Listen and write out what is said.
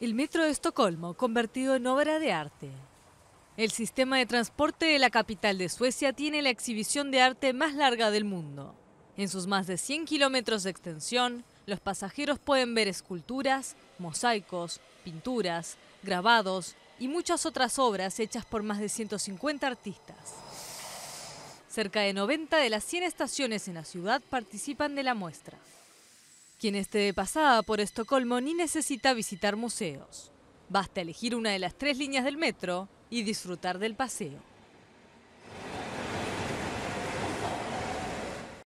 El metro de Estocolmo, convertido en obra de arte. El sistema de transporte de la capital de Suecia tiene la exhibición de arte más larga del mundo. En sus más de 100 kilómetros de extensión, los pasajeros pueden ver esculturas, mosaicos, pinturas, grabados y muchas otras obras hechas por más de 150 artistas. Cerca de 90 de las 100 estaciones en la ciudad participan de la muestra. Quien esté de pasada por Estocolmo ni necesita visitar museos. Basta elegir una de las tres líneas del metro y disfrutar del paseo.